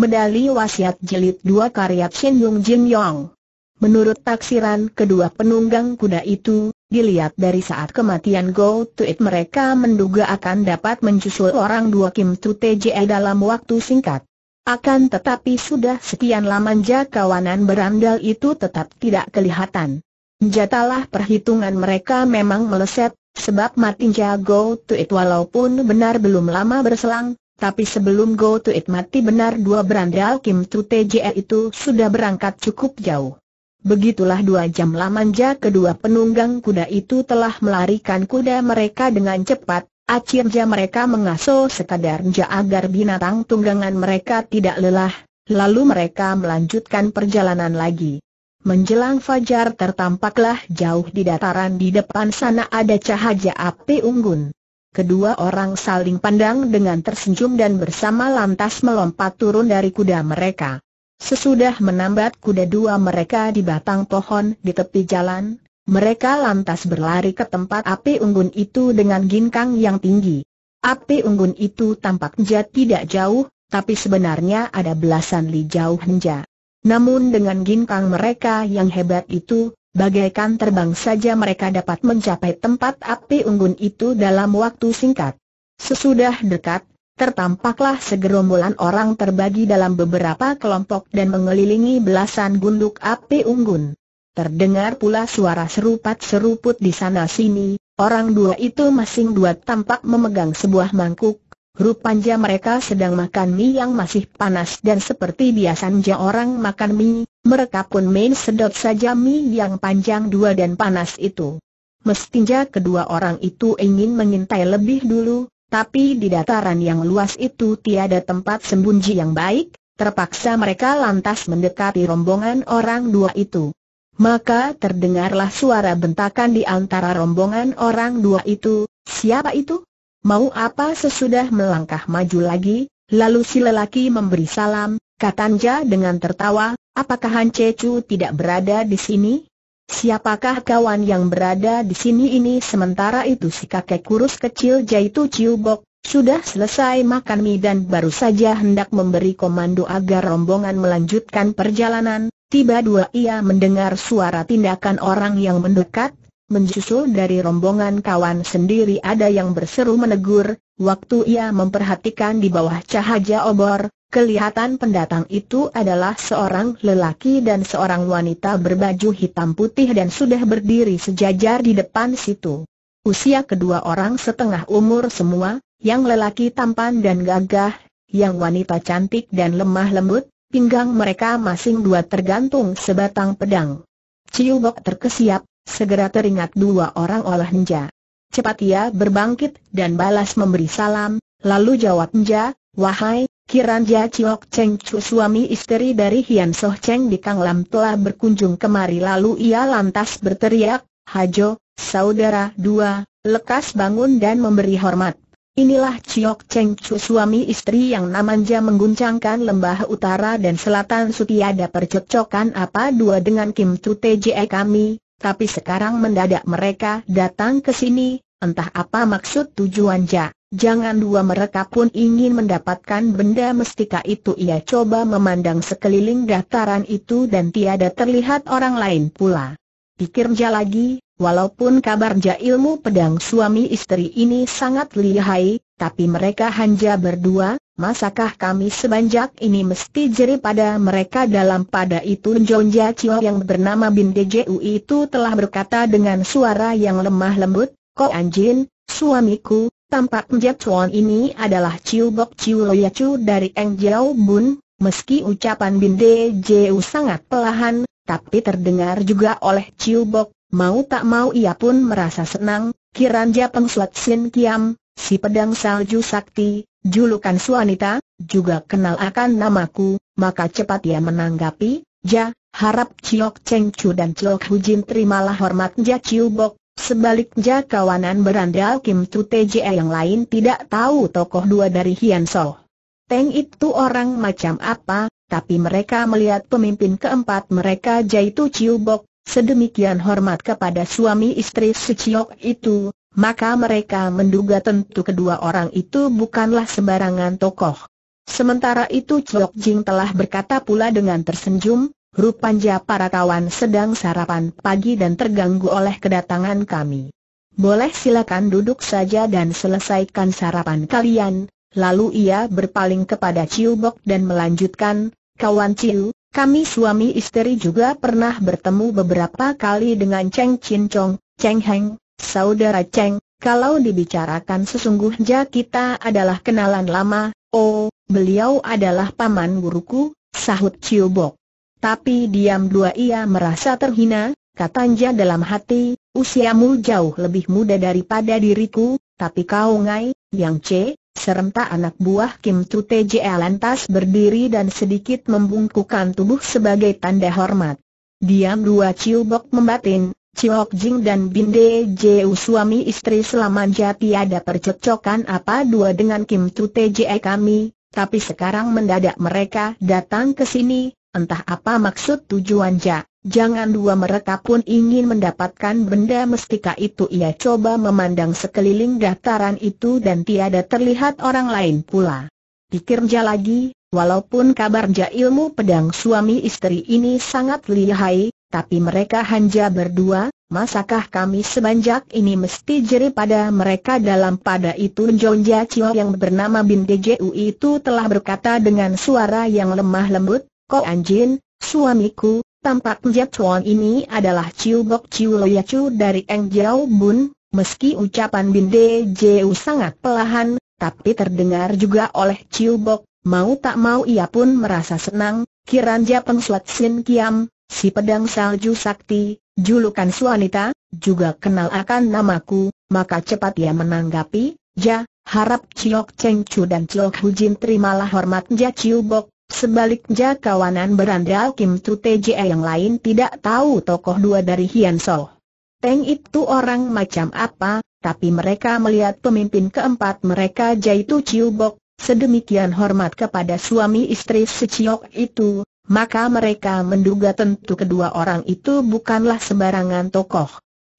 Medali Wasiat Jilid 2 karya Chen Yung Jin Yong. Menurut taksiran kedua penunggang kuda itu, dilihat dari saat kematian Go it mereka menduga akan dapat mencusul orang dua Kim Tu TJE dalam waktu singkat. Akan tetapi sudah sekian lama lamanya kawanan berandal itu tetap tidak kelihatan. Jatalah perhitungan mereka memang meleset, sebab jago to it walaupun benar belum lama berselang, tapi sebelum Go To It mati benar dua berandal Kim Tu TJE itu sudah berangkat cukup jauh. Begitulah dua jam lamanya kedua penunggang kuda itu telah melarikan kuda mereka dengan cepat, akhirnya mereka mengasuh sekadarnya agar binatang tunggangan mereka tidak lelah, lalu mereka melanjutkan perjalanan lagi. Menjelang fajar tertampaklah jauh di dataran di depan sana ada cahaya api unggun. Kedua orang saling pandang dengan tersenyum dan bersama lantas melompat turun dari kuda mereka. Sesudah menambat kuda dua mereka di batang pohon di tepi jalan, mereka lantas berlari ke tempat api unggun itu dengan ginkang yang tinggi. Api unggun itu tampaknya tidak jauh, tapi sebenarnya ada belasan li jauh henja. Namun dengan ginkang mereka yang hebat itu, Bagaikan terbang saja mereka dapat mencapai tempat api unggun itu dalam waktu singkat. Sesudah dekat, tertampaklah segerombolan orang terbagi dalam beberapa kelompok dan mengelilingi belasan gunduk api unggun. Terdengar pula suara serupat-seruput di sana-sini, orang dua itu masing masing tampak memegang sebuah mangkuk, Rupanya mereka sedang makan mie yang masih panas dan seperti biasanya orang makan mie, mereka pun main sedot saja mie yang panjang dua dan panas itu. Mestinya kedua orang itu ingin mengintai lebih dulu, tapi di dataran yang luas itu tiada tempat sembunyi yang baik, terpaksa mereka lantas mendekati rombongan orang dua itu. Maka terdengarlah suara bentakan di antara rombongan orang dua itu, siapa itu? Mau apa sesudah melangkah maju lagi, lalu si lelaki memberi salam, katanja dengan tertawa, apakah Han Cecu tidak berada di sini? Siapakah kawan yang berada di sini ini? Sementara itu si kakek kurus kecil Jaitu Ciubok, sudah selesai makan mie dan baru saja hendak memberi komando agar rombongan melanjutkan perjalanan, tiba dua ia mendengar suara tindakan orang yang mendekat, menjusul dari rombongan kawan sendiri ada yang berseru menegur, waktu ia memperhatikan di bawah cahaya obor, kelihatan pendatang itu adalah seorang lelaki dan seorang wanita berbaju hitam putih dan sudah berdiri sejajar di depan situ. Usia kedua orang setengah umur semua, yang lelaki tampan dan gagah, yang wanita cantik dan lemah lembut, pinggang mereka masing dua tergantung sebatang pedang. Ciubok terkesiap, segera teringat dua orang oleh Nja. Cepat ia berbangkit dan balas memberi salam, lalu jawab Nja, Wahai, Kiranja Chiok Cheng Chu suami istri dari Hian Soh Cheng di Kanglam telah berkunjung kemari lalu ia lantas berteriak, Hajo, saudara dua, lekas bangun dan memberi hormat. Inilah Chiok Cheng Chu suami istri yang namanya mengguncangkan lembah utara dan selatan sutiada percocokan apa dua dengan Kim Chu Tje kami, tapi sekarang mendadak mereka datang ke sini, entah apa maksud tujuan Ja. Jangan dua mereka pun ingin mendapatkan benda mestika itu ia coba memandang sekeliling dataran itu dan tiada terlihat orang lain pula. Pikirnya lagi, walaupun kabar ilmu pedang suami istri ini sangat lihai, tapi mereka hanya berdua, masakah kami sebanyak ini mesti jeri pada mereka dalam pada itu Jonja Cio yang bernama Bin Deju itu telah berkata dengan suara yang lemah lembut, Ko Anjin, suamiku, Tampak Jep Chuan ini adalah ciubok Bok Ciu Loya Chu dari Eng Jiao Bun, meski ucapan bin Jiu sangat pelahan, tapi terdengar juga oleh Ciu Bok, mau tak mau ia pun merasa senang, Kiranja Pengsuat Sin Kiam, si pedang salju sakti, julukan suanita, juga kenal akan namaku, maka cepat ia menanggapi, Ja, harap Ciok Cheng Chu dan Hu Hujin terimalah hormat Ja Ciu Bok, sebaliknya kawanan berandal Kim Tu TJE yang lain tidak tahu tokoh dua dari Hian Soh. Teng itu orang macam apa, tapi mereka melihat pemimpin keempat mereka yaitu Chiu Bok, sedemikian hormat kepada suami istri Sechiok itu, maka mereka menduga tentu kedua orang itu bukanlah sembarangan tokoh. Sementara itu Ciok Jing telah berkata pula dengan tersenyum, rupanya para kawan sedang sarapan pagi dan terganggu oleh kedatangan kami. Boleh silakan duduk saja dan selesaikan sarapan kalian, Lalu ia berpaling kepada Chiu Bok dan melanjutkan, Kawan Ciu, kami suami istri juga pernah bertemu beberapa kali dengan Cheng Chin Chong, Cheng Heng, saudara Cheng. Kalau dibicarakan sesungguhnya kita adalah kenalan lama, oh, beliau adalah paman guruku, sahut Ciu Bok. Tapi diam dua ia merasa terhina, katanya dalam hati, usiamu jauh lebih muda daripada diriku, tapi kau ngai, yang C, Serempak anak buah Kim Chu TJL lantas berdiri dan sedikit membungkukkan tubuh sebagai tanda hormat. Diam dua Ciu Bok membatin, Ciok Jing dan Binde Jeu suami istri selama selamanya ada percekcokan apa dua dengan Kim Tu TJE kami, tapi sekarang mendadak mereka datang ke sini, entah apa maksud tujuan tujuannya. Jangan dua mereka pun ingin mendapatkan benda mestika itu ia coba memandang sekeliling dataran itu dan tiada terlihat orang lain pula. Pikirnya lagi, walaupun kabar ilmu pedang suami istri ini sangat lihai, tapi mereka hanya berdua, masakah kami sebanjak ini mesti jeri pada mereka dalam pada itu Jonja Cio yang bernama Bin Deju itu telah berkata dengan suara yang lemah lembut, Ko Anjin, suamiku, Tampak Tampaknya Chuan ini adalah Chiu Bok Chiu Loya Chu dari Eng Jiao Bun, meski ucapan Bin De Jiu sangat pelahan, tapi terdengar juga oleh Chiu Bok, mau tak mau ia pun merasa senang, kiranja Pengsuat Sin Kiam, si pedang salju sakti, julukan Suanita, juga kenal akan namaku, maka cepat ia menanggapi, ja, harap Chiok Cheng Chu dan Chiok Hujin terimalah hormat Jia Chiu Bok, Sebaliknya kawanan berandal Kim Tu yang lain tidak tahu tokoh dua dari Hian So. Teng itu orang macam apa, tapi mereka melihat pemimpin keempat mereka yaitu Chiu Bok, sedemikian hormat kepada suami istri Seciok itu, maka mereka menduga tentu kedua orang itu bukanlah sembarangan tokoh.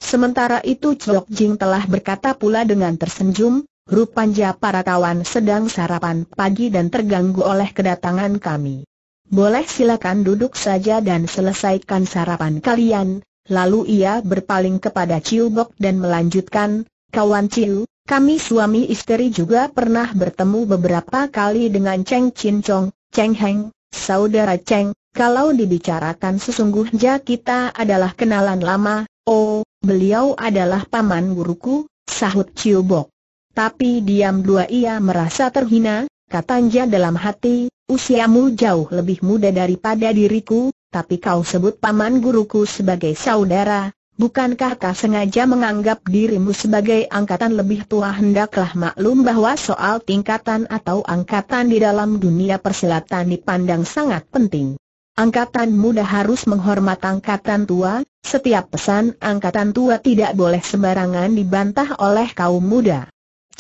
Sementara itu Chok Jing telah berkata pula dengan tersenyum, Rupanya para kawan sedang sarapan pagi dan terganggu oleh kedatangan kami. Boleh silakan duduk saja dan selesaikan sarapan kalian. Lalu ia berpaling kepada Ciu Bok dan melanjutkan, Kawan Ciu, kami suami istri juga pernah bertemu beberapa kali dengan Cheng Chin Chong, Cheng Heng, saudara Cheng. Kalau dibicarakan sesungguhnya kita adalah kenalan lama, oh, beliau adalah paman guruku, sahut Ciu Bok. Tapi diam dua ia merasa terhina, katanya dalam hati, usiamu jauh lebih muda daripada diriku, tapi kau sebut paman guruku sebagai saudara, Bukankah kau sengaja menganggap dirimu sebagai angkatan lebih tua hendaklah maklum bahwa soal tingkatan atau angkatan di dalam dunia persilatan dipandang sangat penting. Angkatan muda harus menghormat angkatan tua, setiap pesan angkatan tua tidak boleh sembarangan dibantah oleh kaum muda.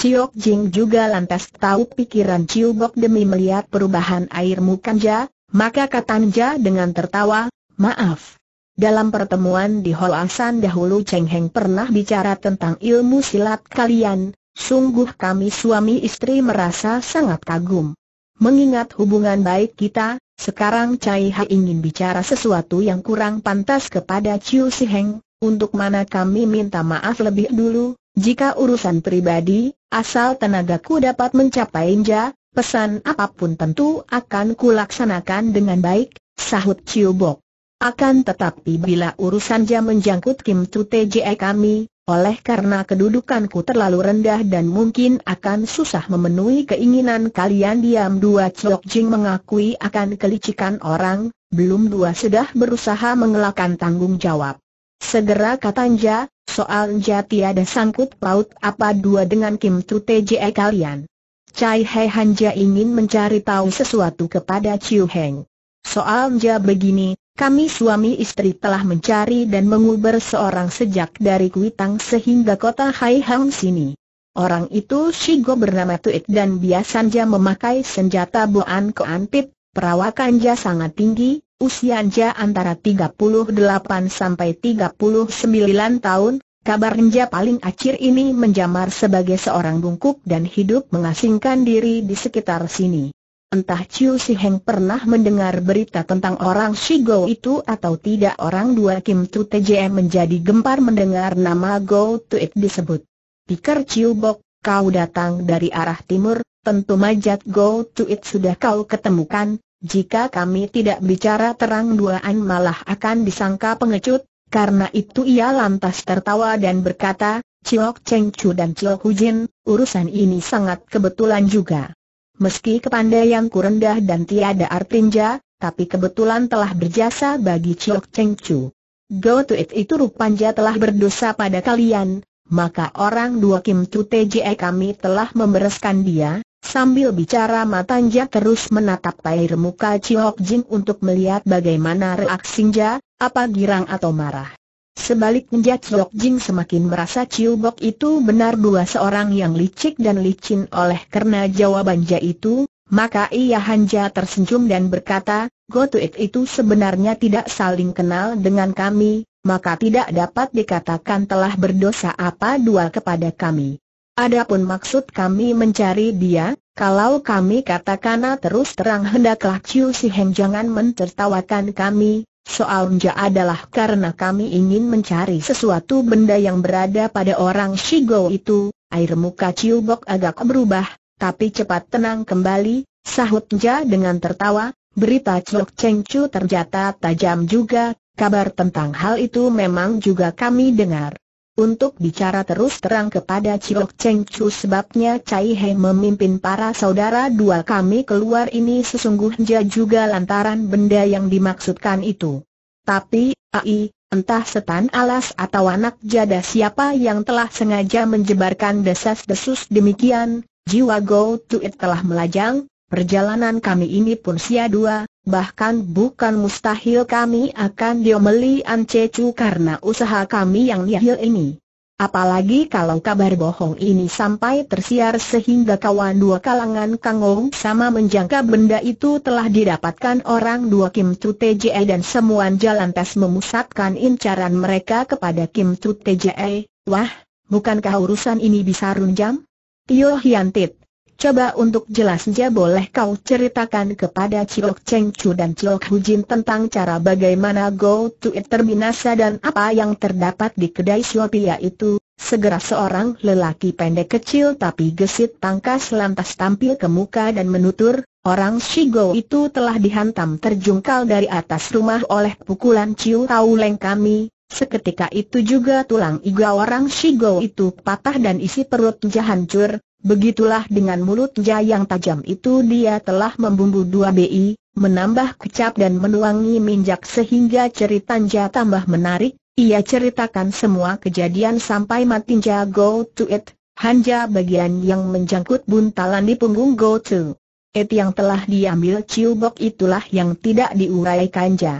Siok Jing juga lantas tahu pikiran Chiu Bok demi melihat perubahan air mukanya, maka katanya dengan tertawa, maaf. Dalam pertemuan di Asan dahulu Cheng Heng pernah bicara tentang ilmu silat kalian, sungguh kami suami istri merasa sangat kagum. Mengingat hubungan baik kita, sekarang Cai Ha ingin bicara sesuatu yang kurang pantas kepada Chiu Si Heng, untuk mana kami minta maaf lebih dulu, jika urusan pribadi, asal tenagaku dapat mencapainya, pesan apapun tentu akan kulaksanakan dengan baik, sahut Chiu Bok. Akan tetapi bila urusan jam menjangkut Kim Tu TJE kami, oleh karena kedudukanku terlalu rendah dan mungkin akan susah memenuhi keinginan kalian diam dua Chok Jing mengakui akan kelicikan orang, belum dua sudah berusaha mengelakkan tanggung jawab. Segera katanya, Soal jati ada sangkut paut apa dua dengan Kim Tu Tje kalian. Cai He Hanja ingin mencari tahu sesuatu kepada Chiu Heng. Soalnya begini, kami suami istri telah mencari dan menguber seorang sejak dari Kuitang sehingga kota Hai Hang sini. Orang itu Shigo bernama Tuit dan biasanya memakai senjata Boan Koan Perawakan perawakannya sangat tinggi, usianya antara 38 sampai 39 tahun, kabar Nja paling akhir ini menjamar sebagai seorang bungkuk dan hidup mengasingkan diri di sekitar sini. Entah Chiu Si Heng pernah mendengar berita tentang orang Shigo itu atau tidak orang dua Kim Tu TJM menjadi gempar mendengar nama Go It disebut. Pikir Chiu Bok, kau datang dari arah timur, tentu majat Go It sudah kau ketemukan, jika kami tidak bicara terang duaan malah akan disangka pengecut, karena itu ia lantas tertawa dan berkata, Ciok Cheng Chu dan Ciok Hujin, urusan ini sangat kebetulan juga. Meski kepandaianku rendah dan tiada artinja, tapi kebetulan telah berjasa bagi Ciok Cheng Chu. Go to it itu rupanya telah berdosa pada kalian, maka orang dua Kim Chu TJE kami telah membereskan dia, Sambil bicara Matanja terus menatap air muka Chiok Jin untuk melihat bagaimana reaksi Nja, apa girang atau marah. Sebaliknya Chiok Jin semakin merasa Chiu itu benar dua seorang yang licik dan licin oleh karena jawaban Nja itu, maka ia Hanja tersenyum dan berkata, Go to it itu sebenarnya tidak saling kenal dengan kami, maka tidak dapat dikatakan telah berdosa apa dua kepada kami. Adapun maksud kami mencari dia, kalau kami katakan terus terang hendaklah Ciu Si Heng jangan mentertawakan kami, soalnya adalah karena kami ingin mencari sesuatu benda yang berada pada orang Shigo itu, air muka Chiu Bok agak berubah, tapi cepat tenang kembali, sahutnya dengan tertawa, berita Chok Cheng Chu ternyata tajam juga, kabar tentang hal itu memang juga kami dengar untuk bicara terus terang kepada Chiok Cheng Chu sebabnya Cai He memimpin para saudara dua kami keluar ini sesungguhnya juga lantaran benda yang dimaksudkan itu. Tapi, ai, entah setan alas atau anak jada siapa yang telah sengaja menjebarkan desas-desus demikian, jiwa Go To It telah melajang, perjalanan kami ini pun sia dua, Bahkan bukan mustahil kami akan diomeli Ancecu karena usaha kami yang nihil ini. Apalagi kalau kabar bohong ini sampai tersiar sehingga kawan dua kalangan Kangong sama menjangka benda itu telah didapatkan orang dua Kim Tu TJE dan semuan jalan tes memusatkan incaran mereka kepada Kim Tu TJE. Wah, bukankah urusan ini bisa runjam? Tio Hyantit. Coba untuk jelasnya boleh kau ceritakan kepada Cilok Cheng Chu dan Hu Jin tentang cara bagaimana Go To It terbinasa dan apa yang terdapat di kedai Siopia itu. Segera seorang lelaki pendek kecil tapi gesit tangkas lantas tampil ke muka dan menutur, orang Shigo itu telah dihantam terjungkal dari atas rumah oleh pukulan Ciu Tau Leng kami, Seketika itu juga tulang iga orang Shigo itu patah dan isi perutnya hancur, Begitulah dengan mulut ja yang tajam itu dia telah membumbu dua bi, menambah kecap dan menuangi minyak sehingga cerita ceritanya tambah menarik, ia ceritakan semua kejadian sampai matinya go to it, hanja bagian yang menjangkut buntalan di punggung go to. It yang telah diambil ciubok itulah yang tidak diuraikan diuraikannya.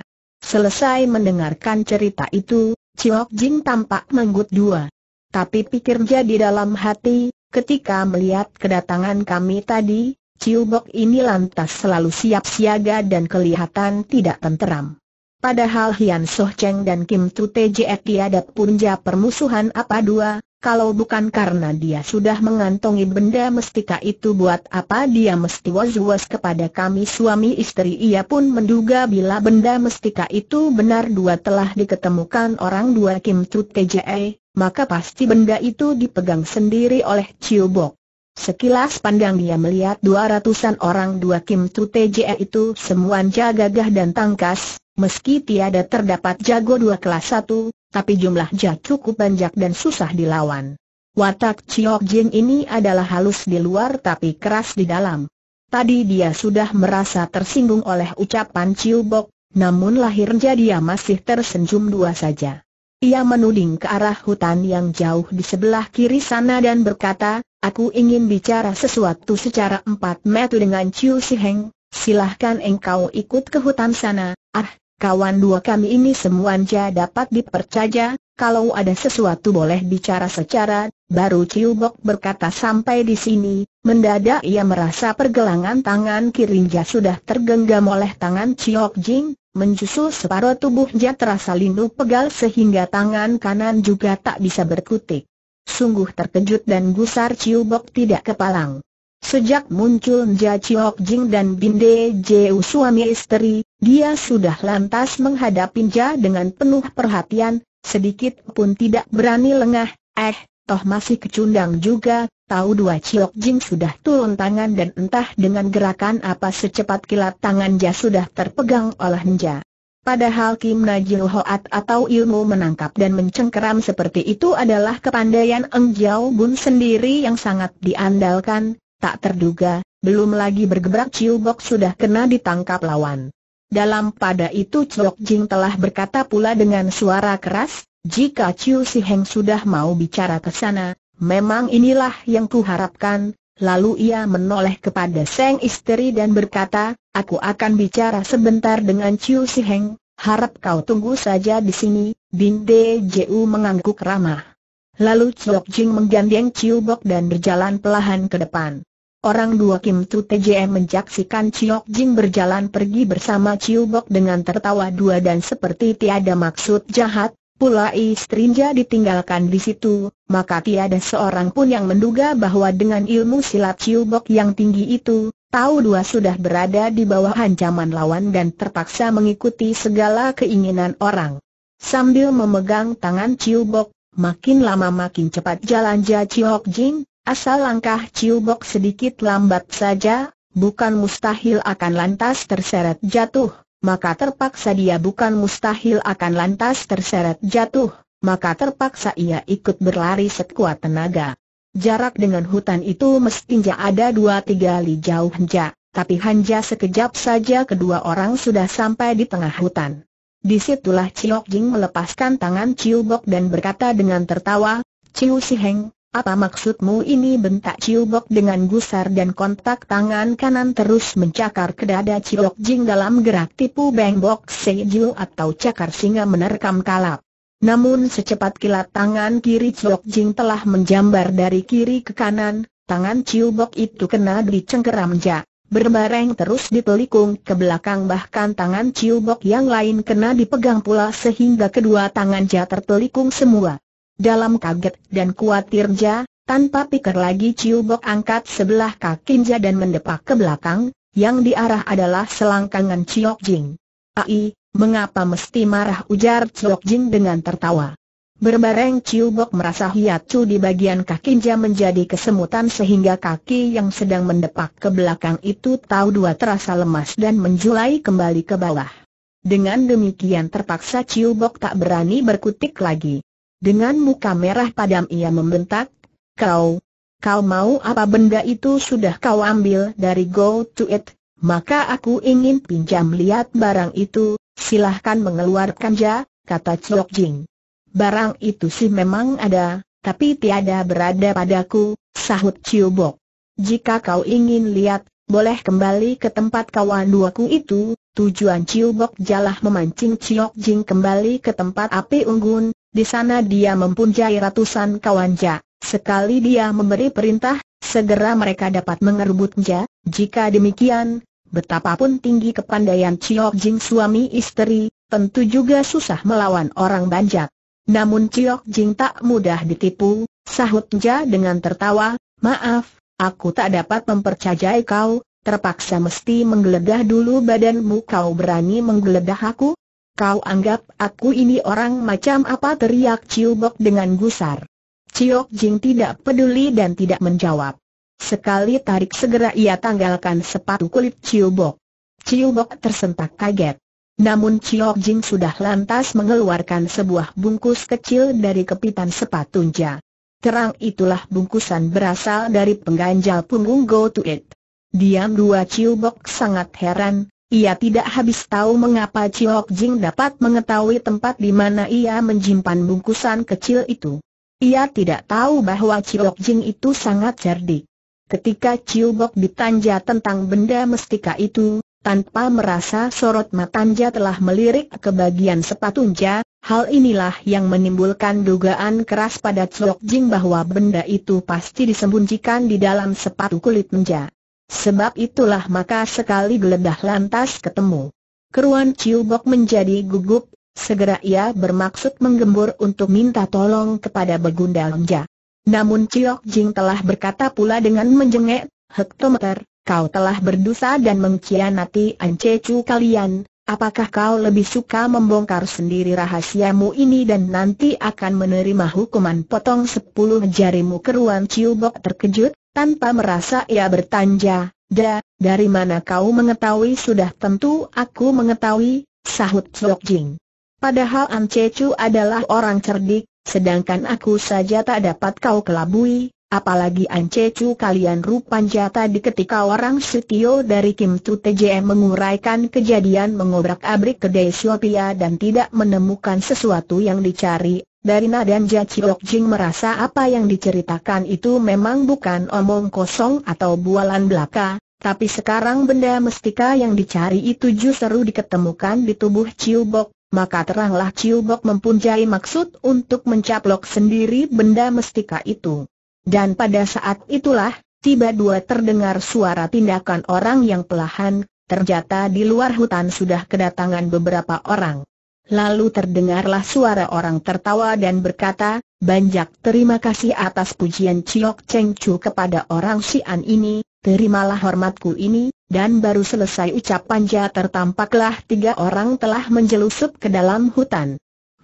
Selesai mendengarkan cerita itu, Ciok Jing tampak menggut dua. Tapi pikirnya di dalam hati, ketika melihat kedatangan kami tadi, Ciubok ini lantas selalu siap siaga dan kelihatan tidak tenteram. Padahal Hian Soh Cheng dan Kim Tu Tjek tiada punja permusuhan apa dua, kalau bukan karena dia sudah mengantongi benda mestika itu buat apa dia mesti was-was kepada kami suami istri ia pun menduga bila benda mestika itu benar dua telah diketemukan orang dua Kim Tu Tjek, maka pasti benda itu dipegang sendiri oleh Chiu Bok. Sekilas pandang dia melihat dua ratusan orang dua Kim Tu TJE itu semuanya gagah dan tangkas, meski tiada terdapat jago dua kelas satu, tapi jumlahnya cukup banyak dan susah dilawan. Watak Chiok Jin ini adalah halus di luar tapi keras di dalam. Tadi dia sudah merasa tersinggung oleh ucapan Chiu Bok, namun lahirnya dia masih tersenyum dua saja. Ia menuding ke arah hutan yang jauh di sebelah kiri sana dan berkata, Aku ingin bicara sesuatu secara empat metu dengan Chiu Si Heng, silahkan engkau ikut ke hutan sana, ah, kawan dua kami ini semuanya dapat dipercaya, kalau ada sesuatu boleh bicara secara, baru Ciubok berkata sampai di sini, mendadak ia merasa pergelangan tangan Kirinja sudah tergenggam oleh tangan Ciok Jing, menjusul separuh tubuhnya terasa lindu pegal sehingga tangan kanan juga tak bisa berkutik. Sungguh terkejut dan gusar Ciubok tidak kepalang. Sejak muncul Nja Chiok Jing dan Binde Jeu suami istri, dia sudah lantas menghadapi Nja dengan penuh perhatian, Sedikit pun tidak berani lengah, eh, toh masih kecundang juga, tahu dua Ciok jing sudah turun tangan dan entah dengan gerakan apa secepat kilat tangan tangannya sudah terpegang oleh Nja. Padahal Kim Najil Hoat atau ilmu menangkap dan mencengkeram seperti itu adalah kepandaian Eng Jiao Bun sendiri yang sangat diandalkan, tak terduga, belum lagi bergebrak Chiu Bok sudah kena ditangkap lawan. Dalam pada itu Chok Jing telah berkata pula dengan suara keras, jika Chiu Si Heng sudah mau bicara ke sana, memang inilah yang kuharapkan. Lalu ia menoleh kepada Seng istri dan berkata, aku akan bicara sebentar dengan Chiu Si Heng, harap kau tunggu saja di sini. Bin De Ju mengangguk ramah. Lalu Chok Jing menggandeng Chiu Bok dan berjalan pelahan ke depan. Orang dua Kim Tu TJM menjaksikan Chiok Jin berjalan pergi bersama Chiu Bok dengan tertawa dua dan seperti tiada maksud jahat, Pula istrinya ditinggalkan di situ, maka tiada seorang pun yang menduga bahwa dengan ilmu silat Bok yang tinggi itu, tahu dua sudah berada di bawah ancaman lawan dan terpaksa mengikuti segala keinginan orang. Sambil memegang tangan Bok, makin lama makin cepat jalan Ja Ciok Jing, Asal langkah Ciubok sedikit lambat saja, bukan mustahil akan lantas terseret jatuh, maka terpaksa dia bukan mustahil akan lantas terseret jatuh, maka terpaksa ia ikut berlari sekuat tenaga. Jarak dengan hutan itu mestinya ada dua tiga li jauh hanja, tapi hanja sekejap saja kedua orang sudah sampai di tengah hutan. Disitulah Ciok Jing melepaskan tangan Ciubok dan berkata dengan tertawa, Ciu Heng. Apa maksudmu ini bentak Chilbok dengan gusar dan kontak tangan kanan terus mencakar ke dada Chilbok Jing dalam gerak tipu bengbok seju atau cakar singa menerkam kalap. Namun secepat kilat tangan kiri Chilbok Jing telah menjambar dari kiri ke kanan, tangan Chilbok itu kena di cengkeram jak. Berbareng terus ditelikung ke belakang bahkan tangan Chilbok yang lain kena dipegang pula sehingga kedua tangan Ja tertelikung semua. Dalam kaget dan kuatir Ja, tanpa pikir lagi Ciu Bok angkat sebelah kaki Ja dan mendepak ke belakang, yang diarah adalah selangkangan Ciok Jing. Ai, mengapa mesti marah ujar Ciok Jing dengan tertawa. Berbareng Ciu Bok merasa hiacu di bagian kakinya menjadi kesemutan sehingga kaki yang sedang mendepak ke belakang itu tahu dua terasa lemas dan menjulai kembali ke bawah. Dengan demikian terpaksa Ciu Bok tak berani berkutik lagi. Dengan muka merah padam ia membentak, Kau, kau mau apa benda itu sudah kau ambil dari go to it, maka aku ingin pinjam lihat barang itu, silahkan mengeluarkan ja, kata Chok Jing. Barang itu sih memang ada, tapi tiada berada padaku, sahut Chiu Bok. Jika kau ingin lihat, boleh kembali ke tempat kawan duaku itu, tujuan Chiu Bok jalah memancing Chiu Jing kembali ke tempat api unggun, di sana dia mempunyai ratusan kawanja. Sekali dia memberi perintah, segera mereka dapat mengerubutnya. Jika demikian, betapapun tinggi kepandaian Chiok Jing suami istri, tentu juga susah melawan orang banjak. Namun Chiok Jing tak mudah ditipu, sahut sahutnya dengan tertawa, maaf, aku tak dapat mempercayai kau, terpaksa mesti menggeledah dulu badanmu kau berani menggeledah aku, Kau anggap aku ini orang macam apa teriak Ciu dengan gusar. Ciok Jing tidak peduli dan tidak menjawab. Sekali tarik segera ia tanggalkan sepatu kulit Ciu Bok. tersentak kaget. Namun Ciok Jing sudah lantas mengeluarkan sebuah bungkus kecil dari kepitan sepatunya. Terang itulah bungkusan berasal dari pengganjal punggung Go To It. Diam dua Ciu sangat heran, ia tidak habis tahu mengapa Chiok Jing dapat mengetahui tempat di mana ia menjimpan bungkusan kecil itu. Ia tidak tahu bahwa Chiok Jing itu sangat cerdik. Ketika Bok ditanya tentang benda mestika itu, tanpa merasa sorot matanya telah melirik ke bagian sepatunya, hal inilah yang menimbulkan dugaan keras pada Chiok Jing bahwa benda itu pasti disembunyikan di dalam sepatu kulit menja. Sebab itulah maka sekali geledah lantas ketemu. Keruan Ciubok menjadi gugup, segera ia bermaksud menggembur untuk minta tolong kepada Begunda Namun Ciok Jing telah berkata pula dengan menjengek, Hektometer, kau telah berdosa dan mengkhianati Ancecu kalian, apakah kau lebih suka membongkar sendiri rahasiamu ini dan nanti akan menerima hukuman potong sepuluh jarimu keruan Ciubok terkejut, tanpa merasa ia bertanya, Da, dari mana kau mengetahui sudah tentu aku mengetahui, sahut Chok Jing. Padahal An Chu adalah orang cerdik, sedangkan aku saja tak dapat kau kelabui, apalagi An Chu kalian rupanjata di ketika orang Sutio dari Kim Tu TJM menguraikan kejadian mengobrak-abrik kedai Siopia dan tidak menemukan sesuatu yang dicari, dari Nadan Jaciok Jing merasa apa yang diceritakan itu memang bukan omong kosong atau bualan belaka, tapi sekarang benda mestika yang dicari itu justru diketemukan di tubuh Ciubok, maka teranglah Ciubok Bok mempunyai maksud untuk mencaplok sendiri benda mestika itu. Dan pada saat itulah, tiba dua terdengar suara tindakan orang yang pelahan, terjata di luar hutan sudah kedatangan beberapa orang. Lalu terdengarlah suara orang tertawa dan berkata, Banjak terima kasih atas pujian Ciok Cheng Chu kepada orang Xi'an ini, terimalah hormatku ini, dan baru selesai ucap panja tertampaklah tiga orang telah menjelusup ke dalam hutan.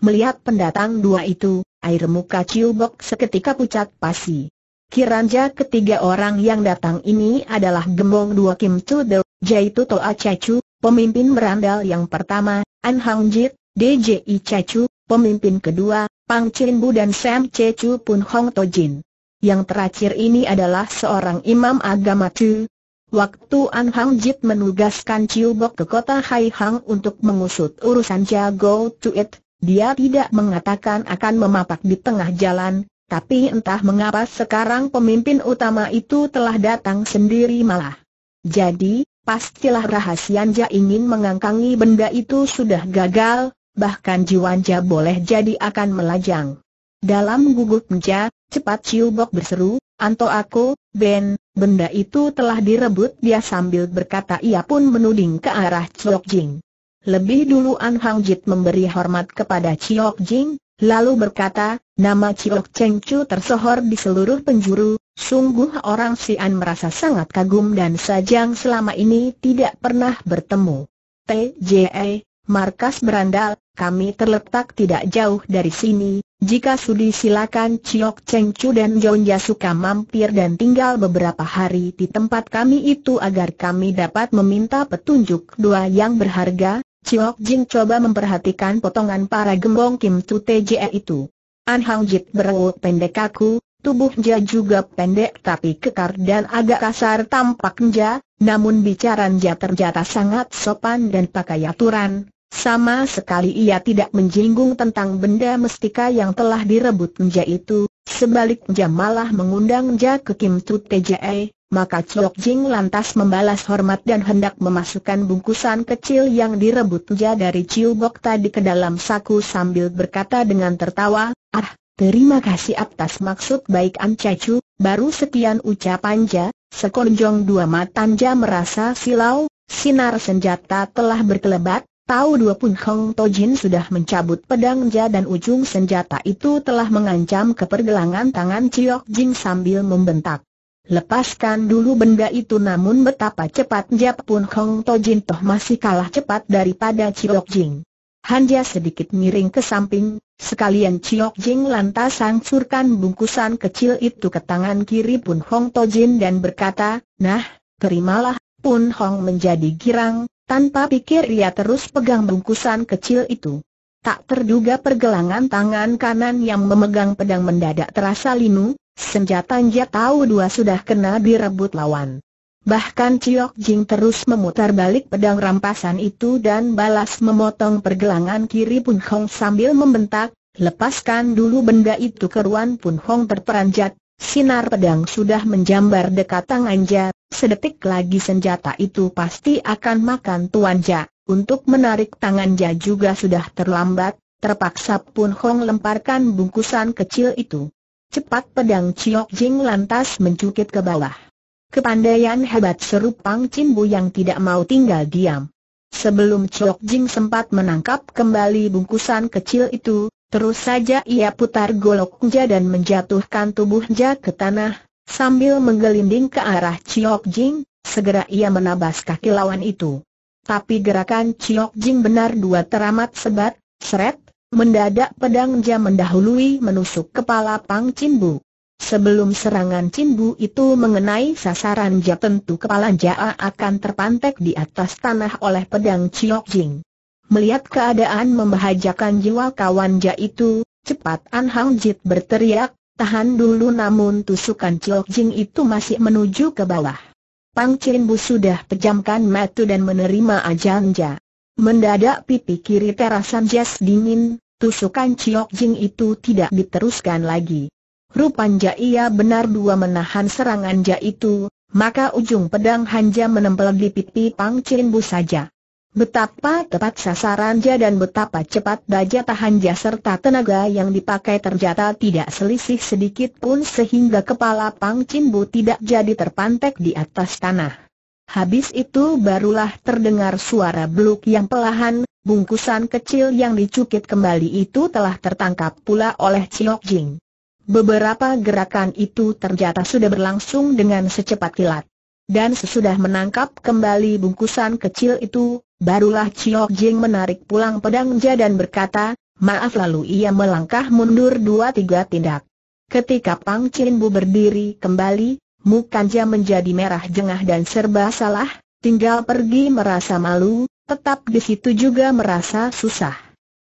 Melihat pendatang dua itu, air muka Ciu seketika pucat pasi. Kiranja ketiga orang yang datang ini adalah Gembong Dua Kim Chu Del, yaitu Toa Chu, pemimpin merandal yang pertama, An Hang Jit, DJI Cecu, pemimpin kedua, Pang Chin Bu dan Sam Cecu pun Hong Tojin. Yang terakhir ini adalah seorang imam agama Chu. Waktu An Hang Jit menugaskan Chiu Bok ke kota Hai Hang untuk mengusut urusan Jago It, dia tidak mengatakan akan memapak di tengah jalan, tapi entah mengapa sekarang pemimpin utama itu telah datang sendiri malah. Jadi, pastilah rahasia rahasianja ingin mengangkangi benda itu sudah gagal, bahkan Jiwanja boleh jadi akan melajang. Dalam gugupnya, cepat Ciubok berseru, Anto aku, Ben, benda itu telah direbut dia sambil berkata ia pun menuding ke arah Ciok Jing. Lebih dulu An Hang Jit memberi hormat kepada Ciok Jing, lalu berkata, nama Ciok Cheng Chu tersohor di seluruh penjuru, sungguh orang Sian merasa sangat kagum dan sajang selama ini tidak pernah bertemu. TJE, Markas berandal, kami terletak tidak jauh dari sini, jika sudi silakan Ciok Cheng Chu dan John Yasuka mampir dan tinggal beberapa hari di tempat kami itu agar kami dapat meminta petunjuk dua yang berharga, Ciok Jing coba memperhatikan potongan para gembong Kim Tu Tje itu. An Hang Jit berlalu pendek tubuh tubuhnya juga pendek tapi kekar dan agak kasar tampaknya, namun bicara bicaranya terjata sangat sopan dan pakai aturan sama sekali ia tidak menjinggung tentang benda mestika yang telah direbut Nja itu, sebaliknya malah mengundang Nja ke Kim Tu Tjae, maka Chok Jing lantas membalas hormat dan hendak memasukkan bungkusan kecil yang direbut Nja dari Chiu Bok tadi ke dalam saku sambil berkata dengan tertawa, Ah, terima kasih atas maksud baik An Cacu, baru sekian ucapan Ja, sekonjong dua mata Nja merasa silau, sinar senjata telah berkelebat, Tahu dua pun Hong Tojin sudah mencabut pedang Ja dan ujung senjata itu telah mengancam ke pergelangan tangan Chiok Jin sambil membentak. Lepaskan dulu benda itu namun betapa cepat pun Hong Tojin toh masih kalah cepat daripada Chiok Jin. Hanja sedikit miring ke samping, sekalian Chiok Jin lantas hancurkan bungkusan kecil itu ke tangan kiri Pun Hong Tojin dan berkata, Nah, terimalah, Pun Hong menjadi girang, tanpa pikir ia terus pegang bungkusan kecil itu. Tak terduga pergelangan tangan kanan yang memegang pedang mendadak terasa linu, senjata tahu dua sudah kena direbut lawan. Bahkan Ciok Jing terus memutar balik pedang rampasan itu dan balas memotong pergelangan kiri Pun Hong sambil membentak, lepaskan dulu benda itu keruan Pun Hong terperanjat, sinar pedang sudah menjambar dekat tangan tangannya, Sedetik lagi senjata itu pasti akan makan Tuan Ja, untuk menarik tangan Ja juga sudah terlambat, terpaksa Pun Hong lemparkan bungkusan kecil itu. Cepat pedang Chiok Jing lantas mencukit ke bawah. Kepandaian hebat seru Pang Chin Bu yang tidak mau tinggal diam. Sebelum Chiok Jing sempat menangkap kembali bungkusan kecil itu, terus saja ia putar golok Ja dan menjatuhkan tubuh Ja ke tanah, Sambil menggelinding ke arah Chiok Jing, segera ia menabas kaki lawan itu. Tapi gerakan Chiok Jing benar dua teramat sebat, seret, mendadak pedang jam mendahului menusuk kepala Pang Chin Bu. Sebelum serangan Chin Bu itu mengenai sasaran Ja tentu kepala Ja akan terpantek di atas tanah oleh pedang Chiok Jing. Melihat keadaan membahajakan jiwa kawan Ja itu, cepat An Hang Jit berteriak, Tahan dulu namun tusukan Chiok Jing itu masih menuju ke bawah. Pang Chin Bu sudah pejamkan mata dan menerima ajanja. Mendadak pipi kiri terasa jas dingin, tusukan Chiok Jing itu tidak diteruskan lagi. Rupanya ia benar dua menahan serangan ja itu, maka ujung pedang hanja menempel di pipi Pang Chin Bu saja. Betapa tepat sasaran dan betapa cepat baja tahan Ja serta tenaga yang dipakai ternyata tidak selisih sedikit pun sehingga kepala Pang Chin Bu tidak jadi terpantek di atas tanah. Habis itu barulah terdengar suara beluk yang pelahan, bungkusan kecil yang dicukit kembali itu telah tertangkap pula oleh Chiok Jing. Beberapa gerakan itu ternyata sudah berlangsung dengan secepat kilat. Dan sesudah menangkap kembali bungkusan kecil itu, Barulah Chiok Jing menarik pulang pedang Jia dan berkata, maaf lalu ia melangkah mundur dua tiga tindak. Ketika Pang Chin Bu berdiri kembali, muka Jia menjadi merah jengah dan serba salah, tinggal pergi merasa malu, tetap di situ juga merasa susah.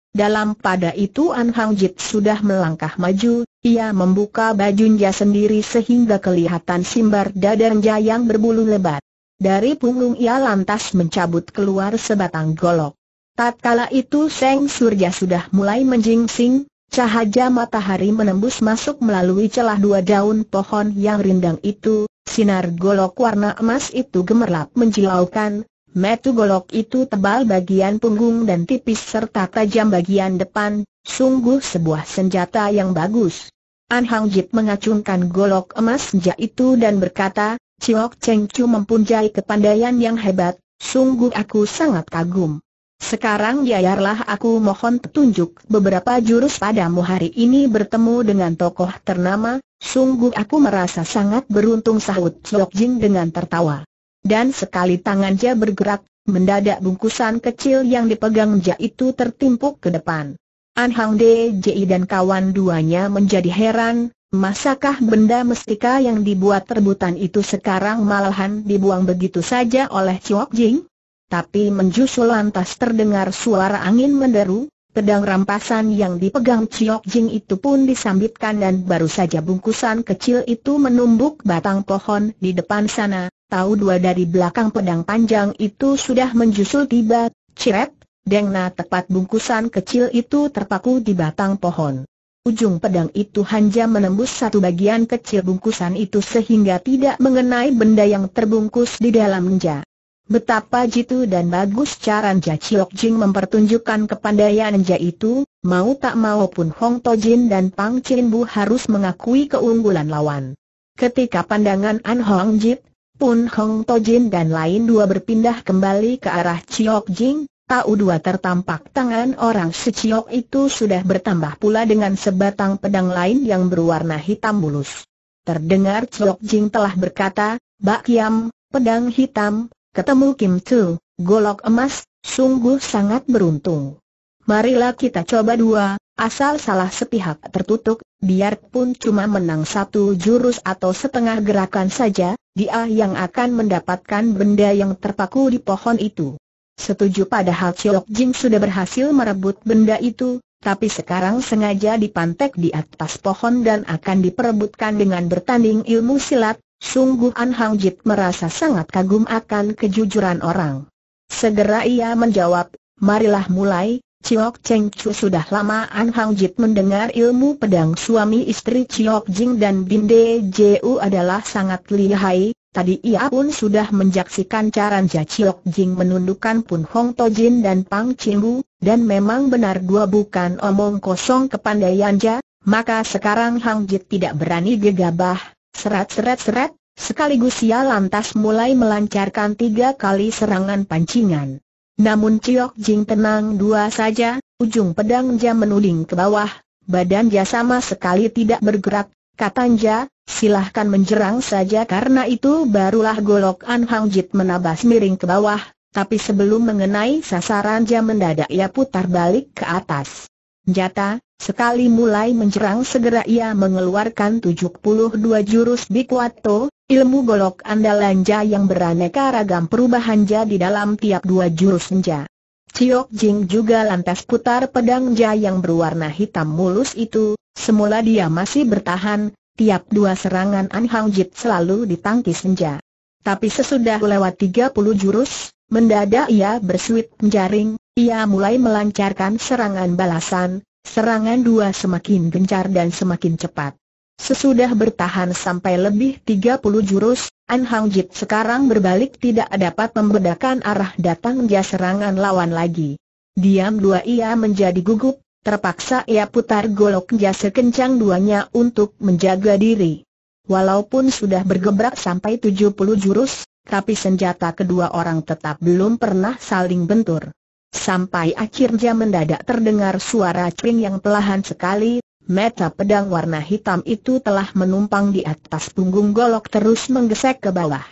Dalam pada itu An Hang Jit sudah melangkah maju, ia membuka bajunya sendiri sehingga kelihatan simbar Jia yang berbulu lebat. Dari punggung ia lantas mencabut keluar sebatang golok. Tatkala itu Seng Surya sudah mulai menjingsing, cahaya matahari menembus masuk melalui celah dua daun pohon yang rindang itu, sinar golok warna emas itu gemerlap menjilaukan, metu golok itu tebal bagian punggung dan tipis serta tajam bagian depan, sungguh sebuah senjata yang bagus. An Hang Jip mengacungkan golok emas senja itu dan berkata, Chiok Cheng Chu mempunyai kepandaian yang hebat, sungguh aku sangat kagum. Sekarang biarlah aku mohon petunjuk beberapa jurus padamu hari ini bertemu dengan tokoh ternama, sungguh aku merasa sangat beruntung sahut Chiok Jing dengan tertawa. Dan sekali tangannya bergerak, mendadak bungkusan kecil yang dipegang Jia itu tertimpuk ke depan. An Hang De Ji dan kawan duanya menjadi heran, Masakah benda mestika yang dibuat terbutan itu sekarang malahan dibuang begitu saja oleh Chiok Jing? Tapi menjusul lantas terdengar suara angin menderu, pedang rampasan yang dipegang Chiok Jing itu pun disambitkan dan baru saja bungkusan kecil itu menumbuk batang pohon di depan sana, tahu dua dari belakang pedang panjang itu sudah menjusul tiba, ciret, Dengna tepat bungkusan kecil itu terpaku di batang pohon. Ujung pedang itu hanya menembus satu bagian kecil bungkusan itu sehingga tidak mengenai benda yang terbungkus di dalamnya. Betapa jitu dan bagus cara Nja Chiok Jing mempertunjukkan kepandaian Nja itu, mau tak mau pun Hong Tojin dan Pang Chin Bu harus mengakui keunggulan lawan. Ketika pandangan An Hong Jit, Pun Hong To Jin dan lain dua berpindah kembali ke arah Chiok Jing, Tahu dua tertampak tangan orang seciok itu sudah bertambah pula dengan sebatang pedang lain yang berwarna hitam bulus. Terdengar Chok Jing telah berkata, Bak Kiam, pedang hitam, ketemu Kim Tu, golok emas, sungguh sangat beruntung. Marilah kita coba dua, asal salah sepihak tertutup, biarpun cuma menang satu jurus atau setengah gerakan saja, dia yang akan mendapatkan benda yang terpaku di pohon itu. Setuju padahal Chiok Jing sudah berhasil merebut benda itu, tapi sekarang sengaja dipantek di atas pohon dan akan diperebutkan dengan bertanding ilmu silat, sungguh An Hang Jit merasa sangat kagum akan kejujuran orang. Segera ia menjawab, marilah mulai, Chiok Cheng Chu sudah lama An Hang Jit mendengar ilmu pedang suami istri Chiok Jing dan Binde Jiu adalah sangat lihai, Tadi ia pun sudah menjaksikan cara Jaciok Jing menundukkan Pun Hong Tojin dan Pang Chinggu, dan memang benar dua bukan omong kosong kepandaian Ja, maka sekarang Hang Jit tidak berani gegabah, seret-seret-seret, sekaligus ia lantas mulai melancarkan tiga kali serangan pancingan. Namun Ciok Jing tenang dua saja, ujung pedang Ja menuding ke bawah, badan Ja sama sekali tidak bergerak, kata katanya, Silahkan menjerang saja karena itu barulah golok An Hang Jit menabas miring ke bawah, tapi sebelum mengenai sasaran jam mendadak ia putar balik ke atas. Jata, sekali mulai menjerang segera ia mengeluarkan 72 jurus Bikwato, ilmu golok andalan Ja yang beraneka ragam perubahan Ja di dalam tiap dua jurus jaya. Ciok Jing juga lantas putar pedang jaya yang berwarna hitam mulus itu, semula dia masih bertahan, tiap dua serangan An Hang Jit selalu ditangkis senja. Tapi sesudah lewat tiga puluh jurus, mendadak ia bersuit menjaring, ia mulai melancarkan serangan balasan, serangan dua semakin gencar dan semakin cepat. Sesudah bertahan sampai lebih tiga puluh jurus, An Hang Jit sekarang berbalik tidak dapat membedakan arah datangnya serangan lawan lagi. Diam dua ia menjadi gugup, Terpaksa ia putar goloknya sekencang duanya untuk menjaga diri. Walaupun sudah bergebrak sampai 70 jurus, tapi senjata kedua orang tetap belum pernah saling bentur. Sampai akhirnya mendadak terdengar suara cering yang pelahan sekali, Meta pedang warna hitam itu telah menumpang di atas punggung golok terus menggesek ke bawah.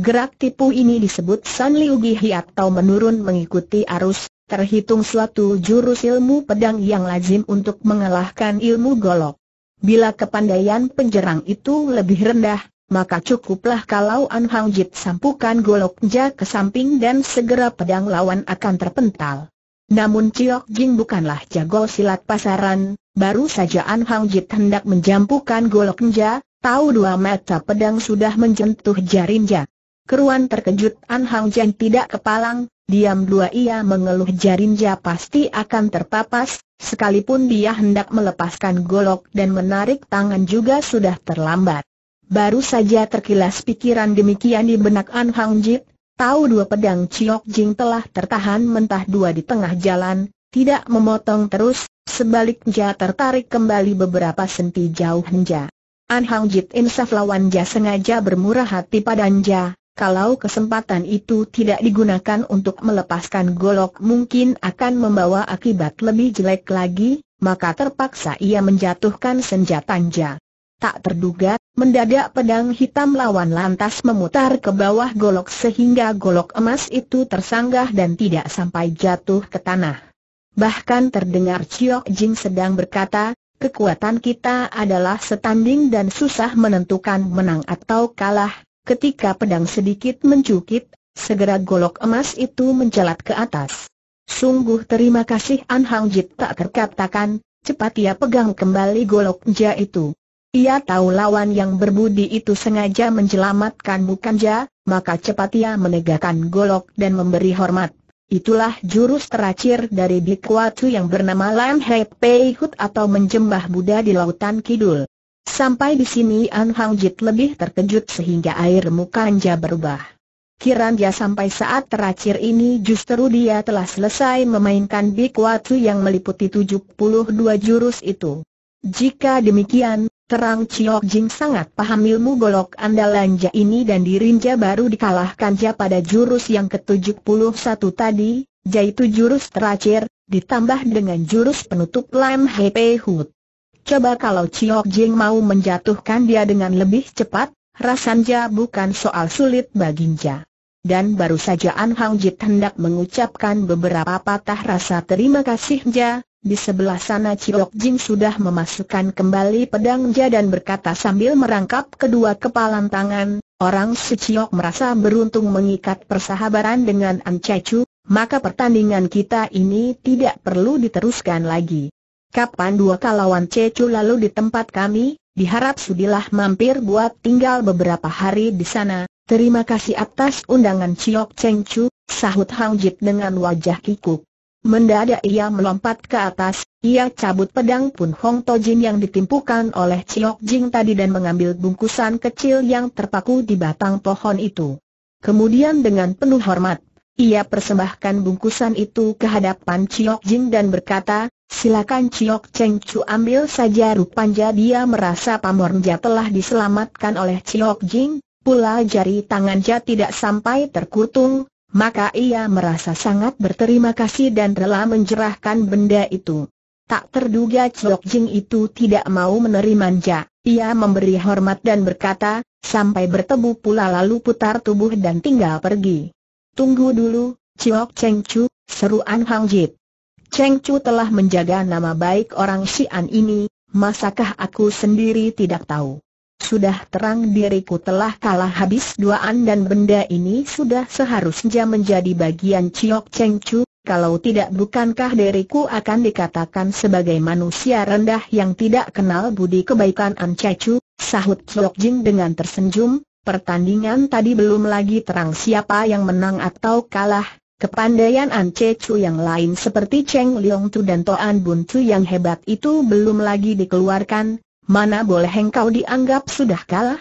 Gerak tipu ini disebut San Liu Gihi atau menurun mengikuti arus, terhitung suatu jurus ilmu pedang yang lazim untuk mengalahkan ilmu golok. Bila kepandaian penjerang itu lebih rendah, maka cukuplah kalau An Hang Jit sampukan goloknya ke samping dan segera pedang lawan akan terpental. Namun Ciok Jing bukanlah jago silat pasaran, baru saja An Hang Jit hendak menjampukan goloknya, tahu dua mata pedang sudah menjentuh jarinya. Keruan terkejut An Hang tidak kepalang, Diam dua ia mengeluh Jarinja pasti akan terpapas, sekalipun dia hendak melepaskan golok dan menarik tangan juga sudah terlambat. Baru saja terkilas pikiran demikian di benak An Hang Jit, tahu dua pedang Chiok Jing telah tertahan mentah dua di tengah jalan, tidak memotong terus, sebaliknya tertarik kembali beberapa senti jauh Henja. An Hang Jit insaf lawan Ja sengaja bermurah hati pada Anja, kalau kesempatan itu tidak digunakan untuk melepaskan golok mungkin akan membawa akibat lebih jelek lagi, maka terpaksa ia menjatuhkan senjata Tak terduga, mendadak pedang hitam lawan lantas memutar ke bawah golok sehingga golok emas itu tersanggah dan tidak sampai jatuh ke tanah. Bahkan terdengar Chiok Jing sedang berkata, kekuatan kita adalah setanding dan susah menentukan menang atau kalah, Ketika pedang sedikit mencukit, segera golok emas itu menjelat ke atas. Sungguh terima kasih An Hang Jit tak terkatakan, cepat ia pegang kembali goloknya itu. Ia tahu lawan yang berbudi itu sengaja menjelamatkan bukan ja, maka cepat ia menegakkan golok dan memberi hormat. Itulah jurus teracir dari Bikwatu yang bernama Lam Hei Pei Hut atau menjembah Buddha di Lautan Kidul. Sampai di sini An Hang Jit lebih terkejut sehingga air muka berubah. Kiran dia sampai saat terakhir ini justru dia telah selesai memainkan Big Watu yang meliputi 72 jurus itu. Jika demikian, terang Chiok Jing sangat paham ilmu golok andalanja ini dan dirinja baru dikalahkan dia pada jurus yang ke-71 tadi, yaitu jurus terakhir, ditambah dengan jurus penutup Lam Hei Pei Hut. Coba kalau Chiok Jing mau menjatuhkan dia dengan lebih cepat, rasanya bukan soal sulit baginya. Dan baru saja An Hang Jit hendak mengucapkan beberapa patah rasa terima kasihnya, di sebelah sana Chiok Jing sudah memasukkan kembali pedangnya dan berkata sambil merangkap kedua kepalan tangan, orang Suciok merasa beruntung mengikat persahabaran dengan An Chai Chu, maka pertandingan kita ini tidak perlu diteruskan lagi. Kapan dua kalawan Cecu lalu di tempat kami, diharap sudilah mampir buat tinggal beberapa hari di sana. Terima kasih atas undangan Ciok Cheng Chu, sahut Hang Jit dengan wajah kikuk. Mendadak ia melompat ke atas, ia cabut pedang Pun Hong To Jin yang ditimpukan oleh Ciok Jing tadi dan mengambil bungkusan kecil yang terpaku di batang pohon itu. Kemudian dengan penuh hormat, ia persembahkan bungkusan itu ke hadapan Ciok Jing dan berkata, Silakan Ciok Cheng Chu ambil saja rupanya dia merasa pamornya telah diselamatkan oleh Ciok Jing, pula jari tangannya tidak sampai terkutung, maka ia merasa sangat berterima kasih dan rela menjerahkan benda itu. Tak terduga Ciok Jing itu tidak mau menerima Ja. Ia memberi hormat dan berkata, sampai bertemu pula lalu putar tubuh dan tinggal pergi. Tunggu dulu, Ciok Cheng Chu, seruan Hang Jit. Cheng Chu telah menjaga nama baik orang Xi'an ini, masakah aku sendiri tidak tahu? Sudah terang diriku telah kalah habis duaan dan benda ini sudah seharusnya menjadi bagian Ciok Cheng Chu, kalau tidak bukankah diriku akan dikatakan sebagai manusia rendah yang tidak kenal budi kebaikan An Chu, sahut Ciok Jing dengan tersenyum, pertandingan tadi belum lagi terang siapa yang menang atau kalah, Kepandaian An Che Chu yang lain seperti Cheng Liong Tu dan Toan Bun Chu yang hebat itu belum lagi dikeluarkan, mana boleh engkau dianggap sudah kalah?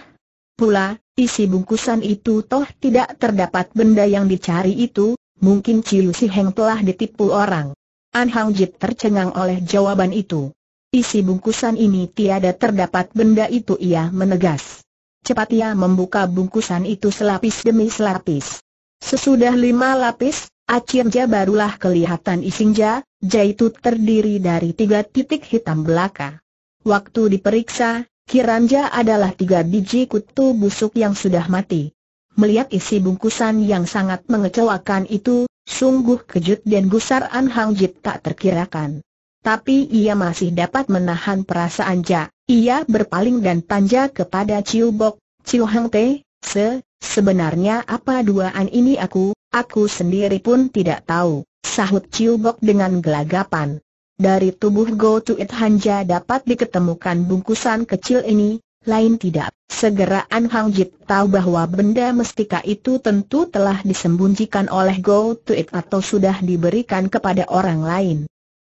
Pula, isi bungkusan itu toh tidak terdapat benda yang dicari itu, mungkin Ciu Si Heng telah ditipu orang. An Hang Jit tercengang oleh jawaban itu. Isi bungkusan ini tiada terdapat benda itu ia menegas. Cepat ia membuka bungkusan itu selapis demi selapis. Sesudah lima lapis, acirja barulah kelihatan Isingja, yaitu terdiri dari tiga titik hitam belaka. Waktu diperiksa, Kiranja adalah tiga biji kutu busuk yang sudah mati. Melihat isi bungkusan yang sangat mengecewakan itu, sungguh kejut dan gusar An Hang Jit tak terkirakan. Tapi ia masih dapat menahan perasaan Ja. Ia berpaling dan tanja kepada Ciu Bok, Ciu Hang Te, Se, sebenarnya apa duaan ini aku, aku sendiri pun tidak tahu, sahut Chiu dengan gelagapan. Dari tubuh Go To It Hanja dapat diketemukan bungkusan kecil ini, lain tidak. Segera An Hang Jit tahu bahwa benda mestika itu tentu telah disembunyikan oleh Go To It atau sudah diberikan kepada orang lain.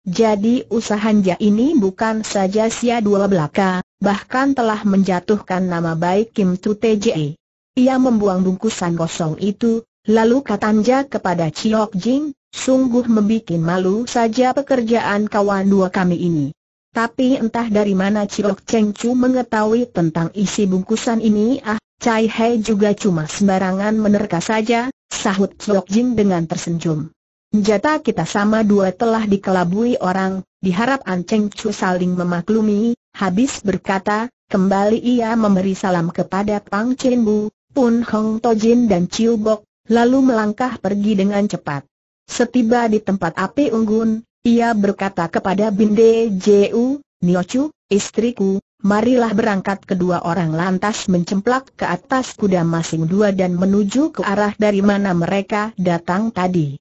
Jadi usaha Hanja ini bukan saja sia dua belaka, bahkan telah menjatuhkan nama baik Kim Tu Tje. Ia membuang bungkusan kosong itu, lalu katanya kepada Chiok Jing, sungguh membuat malu saja pekerjaan kawan dua kami ini. Tapi entah dari mana Chiok Cheng Chu mengetahui tentang isi bungkusan ini ah, Cai Hei juga cuma sembarangan menerka saja, sahut Chiok Jing dengan tersenyum. Jata kita sama dua telah dikelabui orang, diharap Cheng Chu saling memaklumi, habis berkata, Kembali ia memberi salam kepada Pang Chin Bu, pun Hong Tojin dan Chiu Bok, lalu melangkah pergi dengan cepat. Setiba di tempat api unggun, ia berkata kepada Binde Ju, Niochu, istriku, marilah berangkat kedua orang lantas mencemplak ke atas kuda masing dua dan menuju ke arah dari mana mereka datang tadi.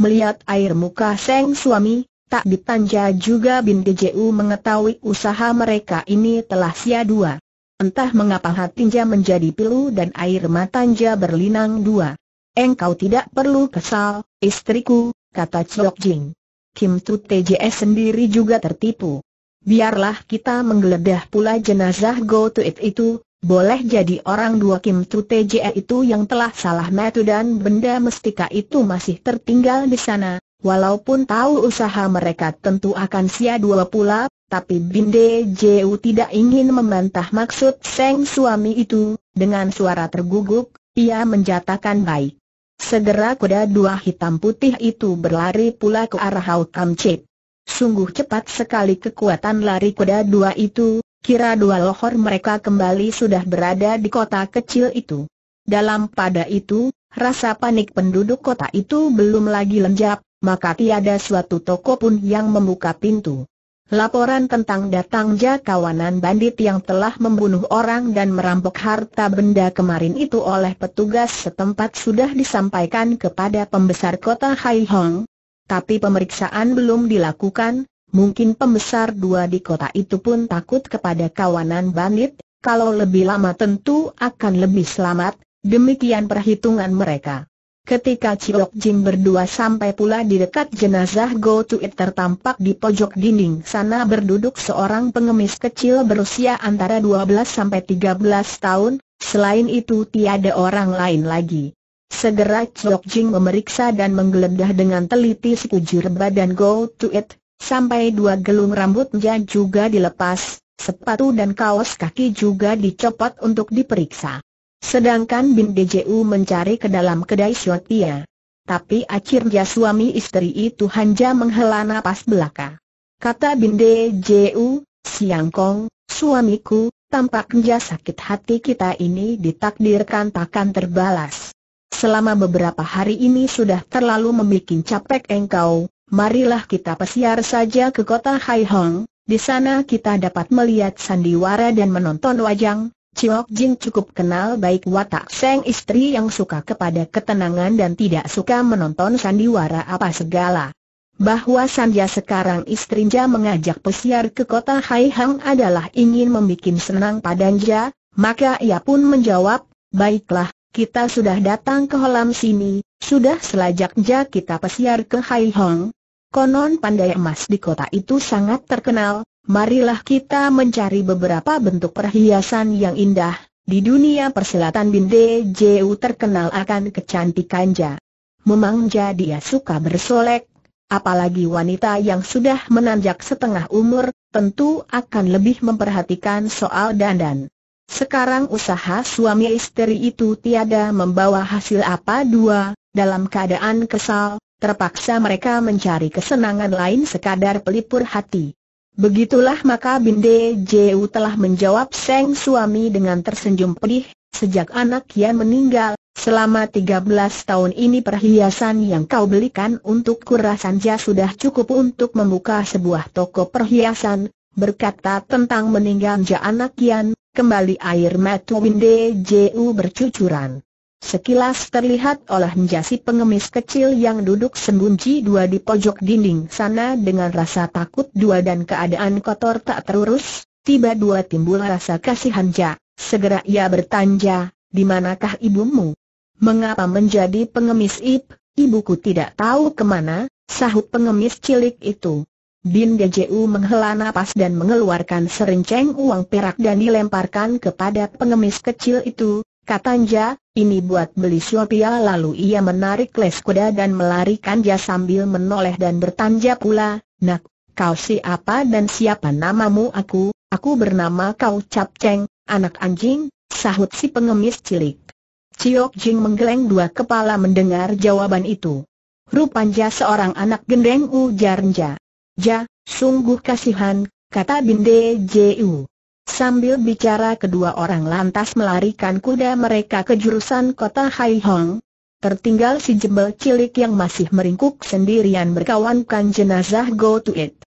Melihat air muka Seng suami, tak ditanja juga Binde Ju mengetahui usaha mereka ini telah sia-dua. Entah mengapa hatinya menjadi pilu dan air matanya berlinang dua. Engkau tidak perlu kesal, istriku, kata Chok Jing. Kim Tu TJS sendiri juga tertipu. Biarlah kita menggeledah pula jenazah Go To It itu, boleh jadi orang dua Kim Tu TJS e itu yang telah salah metu dan benda mestika itu masih tertinggal di sana, Walaupun tahu usaha mereka tentu akan sia dua pula, tapi Binde Jiu tidak ingin membantah maksud Seng suami itu, dengan suara tergugup, ia menjatakan baik. Segera kuda dua hitam putih itu berlari pula ke arah Hau Kam Chip. Sungguh cepat sekali kekuatan lari kuda dua itu, kira dua lohor mereka kembali sudah berada di kota kecil itu. Dalam pada itu, rasa panik penduduk kota itu belum lagi lenjap, maka tiada suatu toko pun yang membuka pintu. Laporan tentang datangnya kawanan bandit yang telah membunuh orang dan merampok harta benda kemarin itu oleh petugas setempat sudah disampaikan kepada pembesar kota Hai Hong. Tapi pemeriksaan belum dilakukan, mungkin pembesar dua di kota itu pun takut kepada kawanan bandit, kalau lebih lama tentu akan lebih selamat, demikian perhitungan mereka. Ketika Chiok Jim berdua sampai pula di dekat jenazah Go Tuit tertampak di pojok dinding sana berduduk seorang pengemis kecil berusia antara 12 sampai 13 tahun, selain itu tiada orang lain lagi. Segera Chiok Jim memeriksa dan menggeledah dengan teliti sekujur badan Go Tuit, sampai dua gelung rambutnya juga dilepas, sepatu dan kaos kaki juga dicopot untuk diperiksa. Sedangkan Bin DJU mencari ke dalam kedai Siotia. Tapi akhirnya suami istri itu hanya menghela napas belaka. Kata Bin DJU, Siang Kong, suamiku, tampaknya sakit hati kita ini ditakdirkan takkan terbalas. Selama beberapa hari ini sudah terlalu membuat capek engkau, marilah kita pesiar saja ke kota Haihong. di sana kita dapat melihat sandiwara dan menonton wajang, Chiok Jin cukup kenal baik watak Seng istri yang suka kepada ketenangan dan tidak suka menonton sandiwara apa segala. Bahwa Sanja sekarang istrinya mengajak pesiar ke kota Haihang adalah ingin membuat senang padanja, maka ia pun menjawab, baiklah, kita sudah datang ke Holam sini, sudah selajaknya kita pesiar ke Haihang. Konon pandai emas di kota itu sangat terkenal, marilah kita mencari beberapa bentuk perhiasan yang indah. Di dunia persilatan Bin DJU terkenal akan kecantikannya. Ja dia suka bersolek, apalagi wanita yang sudah menanjak setengah umur, tentu akan lebih memperhatikan soal dandan. Sekarang usaha suami istri itu tiada membawa hasil apa dua, dalam keadaan kesal, terpaksa mereka mencari kesenangan lain sekadar pelipur hati. Begitulah maka Binde Jiu telah menjawab Seng suami dengan tersenyum pedih, sejak anak yang meninggal, selama tiga belas tahun ini perhiasan yang kau belikan untuk kurasanja sudah cukup untuk membuka sebuah toko perhiasan, berkata tentang meninggalnya anak Yan, kembali air mata Winde Jiu bercucuran. Sekilas terlihat oleh menjasi pengemis kecil yang duduk sembunyi dua di pojok dinding sana dengan rasa takut dua dan keadaan kotor tak terurus, tiba dua timbul rasa kasihan Ja. Segera ia bertanya, di manakah ibumu? Mengapa menjadi pengemis ib? Ibuku tidak tahu kemana, sahut pengemis cilik itu. Bin Gju menghela napas dan mengeluarkan serinceng uang perak dan dilemparkan kepada pengemis kecil itu, Katanya, ini buat beli Siopia lalu ia menarik les kuda dan melarikan jas sambil menoleh dan bertanya pula, Nak, kau siapa dan siapa namamu aku, aku bernama kau Cap Cheng, anak anjing, sahut si pengemis cilik. Ciok Jing menggeleng dua kepala mendengar jawaban itu. Rupanya seorang anak gendeng ujar Nja. Ja, sungguh kasihan, kata Binde Jiu. Sambil bicara kedua orang lantas melarikan kuda mereka ke jurusan kota Hai Hong. Tertinggal si jebel cilik yang masih meringkuk sendirian berkawankan jenazah Go To It.